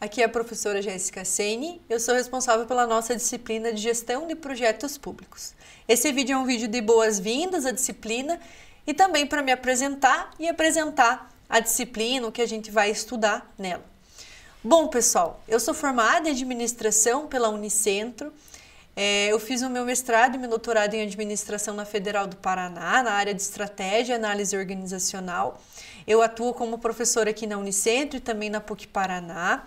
Aqui é a professora Jéssica Seni. eu sou responsável pela nossa disciplina de Gestão de Projetos Públicos. Esse vídeo é um vídeo de boas-vindas à disciplina e também para me apresentar e apresentar a disciplina, o que a gente vai estudar nela. Bom, pessoal, eu sou formada em administração pela Unicentro. É, eu fiz o meu mestrado e meu doutorado em administração na Federal do Paraná, na área de estratégia e análise organizacional. Eu atuo como professora aqui na Unicentro e também na PUC Paraná.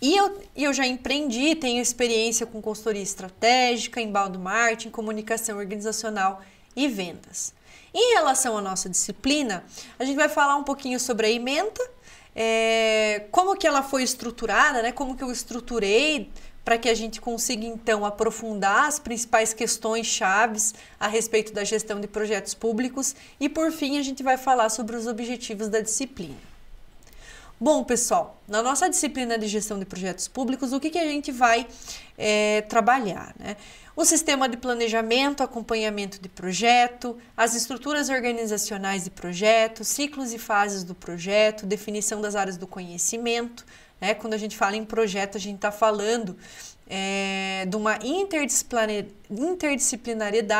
E eu, eu já empreendi, tenho experiência com consultoria estratégica, embaldo marketing, comunicação organizacional e vendas. Em relação à nossa disciplina, a gente vai falar um pouquinho sobre a ementa, é, como que ela foi estruturada, né? como que eu estruturei para que a gente consiga então aprofundar as principais questões chaves a respeito da gestão de projetos públicos e por fim a gente vai falar sobre os objetivos da disciplina. Bom, pessoal, na nossa disciplina de gestão de projetos públicos, o que, que a gente vai é, trabalhar? Né? O sistema de planejamento, acompanhamento de projeto, as estruturas organizacionais de projeto, ciclos e fases do projeto, definição das áreas do conhecimento. Né? Quando a gente fala em projeto, a gente está falando é, de uma interdisciplinariedade,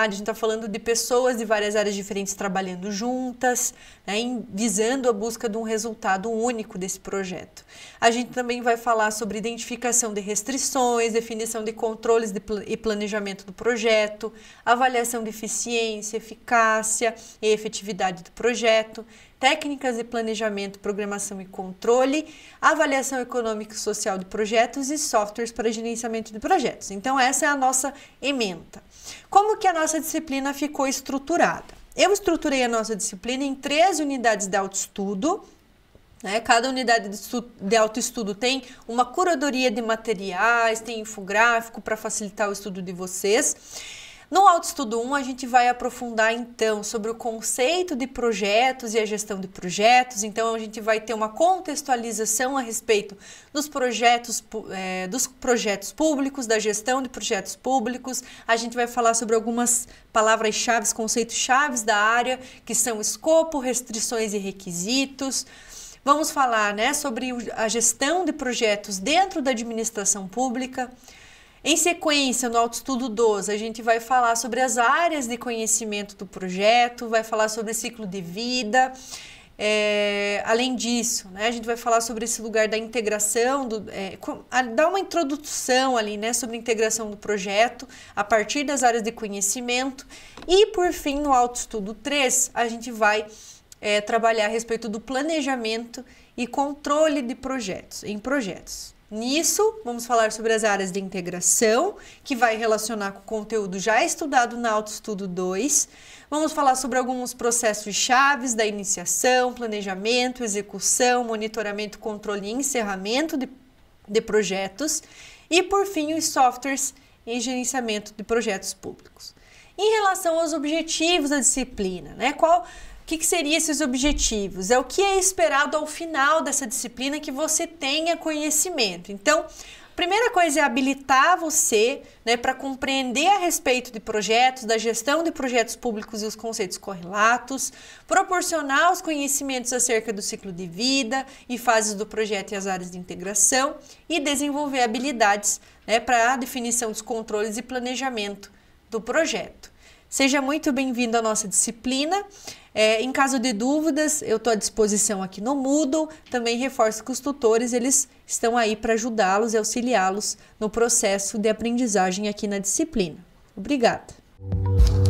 a gente está falando de pessoas de várias áreas diferentes trabalhando juntas, né, visando a busca de um resultado único desse projeto. A gente também vai falar sobre identificação de restrições, definição de controles de pl e planejamento do projeto, avaliação de eficiência, eficácia e efetividade do projeto, técnicas de planejamento, programação e controle, avaliação econômica e social de projetos e softwares para gerenciamento de projetos. Então essa é a nossa ementa. Como que a nossa disciplina ficou estruturada? Eu estruturei a nossa disciplina em três unidades de autoestudo, né? Cada unidade de autoestudo tem uma curadoria de materiais, tem infográfico para facilitar o estudo de vocês. No Autoestudo 1, a gente vai aprofundar então sobre o conceito de projetos e a gestão de projetos. Então, a gente vai ter uma contextualização a respeito dos projetos, é, dos projetos públicos, da gestão de projetos públicos. A gente vai falar sobre algumas palavras-chave, conceitos-chave da área, que são escopo, restrições e requisitos. Vamos falar né, sobre a gestão de projetos dentro da administração pública em sequência, no Autoestudo 12, a gente vai falar sobre as áreas de conhecimento do projeto, vai falar sobre ciclo de vida. É, além disso, né, a gente vai falar sobre esse lugar da integração, do, é, dar uma introdução ali né, sobre a integração do projeto a partir das áreas de conhecimento. E, por fim, no Autoestudo 3, a gente vai é, trabalhar a respeito do planejamento e controle de projetos, em projetos. Nisso, vamos falar sobre as áreas de integração, que vai relacionar com o conteúdo já estudado na Autoestudo 2. Vamos falar sobre alguns processos chaves da iniciação, planejamento, execução, monitoramento, controle e encerramento de, de projetos. E, por fim, os softwares em gerenciamento de projetos públicos. Em relação aos objetivos da disciplina, né? Qual que, que seriam esses objetivos? É o que é esperado ao final dessa disciplina que você tenha conhecimento. Então, a primeira coisa é habilitar você né, para compreender a respeito de projetos, da gestão de projetos públicos e os conceitos correlatos, proporcionar os conhecimentos acerca do ciclo de vida e fases do projeto e as áreas de integração e desenvolver habilidades né, para a definição dos controles e planejamento do projeto. Seja muito bem-vindo à nossa disciplina. É, em caso de dúvidas, eu estou à disposição aqui no Moodle. Também reforço que os tutores eles estão aí para ajudá-los e auxiliá-los no processo de aprendizagem aqui na disciplina. Obrigada!